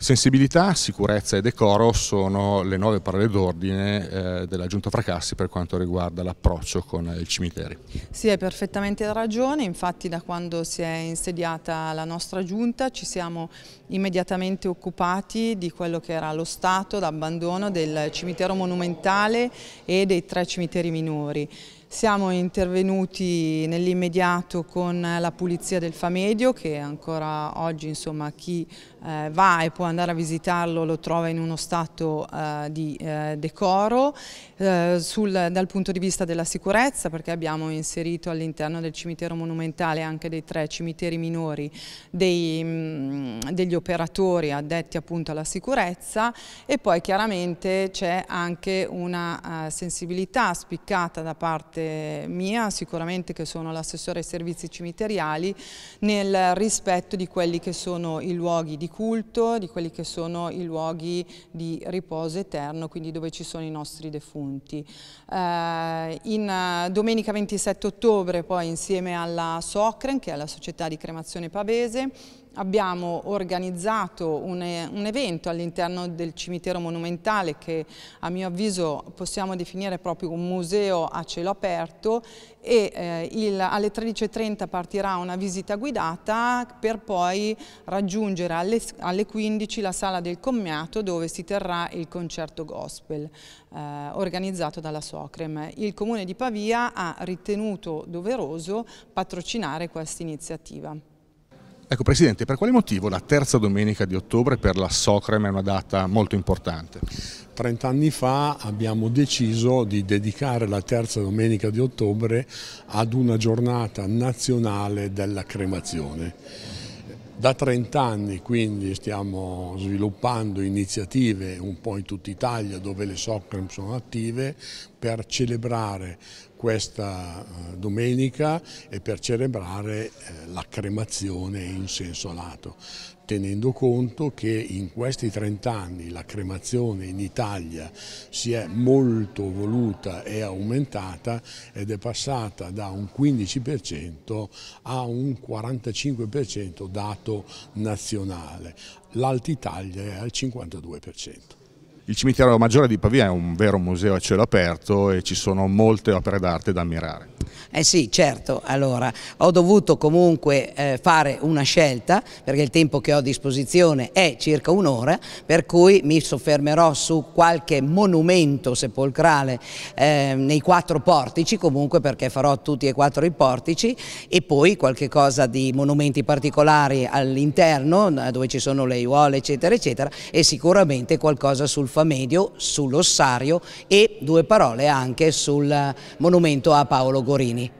Sensibilità, sicurezza e decoro sono le nuove parole d'ordine eh, della Giunta Fracassi per quanto riguarda l'approccio con i cimiteri. Sì, hai perfettamente ragione, infatti da quando si è insediata la nostra Giunta ci siamo immediatamente occupati di quello che era lo stato d'abbandono del cimitero monumentale e dei tre cimiteri minori. Siamo intervenuti nell'immediato con la pulizia del Famedio che ancora oggi insomma, chi eh, va e può andare a visitarlo lo trova in uno stato eh, di eh, decoro. Eh, sul, dal punto di vista della sicurezza perché abbiamo inserito all'interno del cimitero monumentale anche dei tre cimiteri minori dei, mh, mm, degli operatori addetti appunto alla sicurezza e poi chiaramente c'è anche una eh, sensibilità spiccata da parte parte mia, sicuramente che sono l'assessore ai servizi cimiteriali, nel rispetto di quelli che sono i luoghi di culto, di quelli che sono i luoghi di riposo eterno, quindi dove ci sono i nostri defunti. Eh, in eh, domenica 27 ottobre poi insieme alla Socren, che è la società di cremazione pavese, abbiamo organizzato un, un evento all'interno del cimitero monumentale che a mio avviso possiamo definire proprio un museo a cielo aperto e eh, il, alle 13.30 partirà una visita guidata per poi raggiungere alle, alle 15 la sala del commiato dove si terrà il concerto gospel eh, organizzato dalla Socrem. Il Comune di Pavia ha ritenuto doveroso patrocinare questa iniziativa. Ecco Presidente, per quale motivo la terza domenica di ottobre per la Socrem è una data molto importante? 30 anni fa abbiamo deciso di dedicare la terza domenica di ottobre ad una giornata nazionale della cremazione. Da 30 anni quindi stiamo sviluppando iniziative un po' in tutta Italia dove le Socrem sono attive per celebrare questa eh, domenica e per celebrare eh, la cremazione in senso lato, tenendo conto che in questi 30 anni la cremazione in Italia si è molto voluta e aumentata ed è passata da un 15% a un 45% dato nazionale. L'Alta Italia è al 52%. Il cimitero maggiore di Pavia è un vero museo a cielo aperto e ci sono molte opere d'arte da ammirare. Eh sì, certo, allora ho dovuto comunque eh, fare una scelta perché il tempo che ho a disposizione è circa un'ora, per cui mi soffermerò su qualche monumento sepolcrale eh, nei quattro portici, comunque perché farò tutti e quattro i portici e poi qualche cosa di monumenti particolari all'interno dove ci sono le aiuole eccetera eccetera e sicuramente qualcosa sul forno. Medio, sull'ossario e due parole anche sul monumento a Paolo Gorini.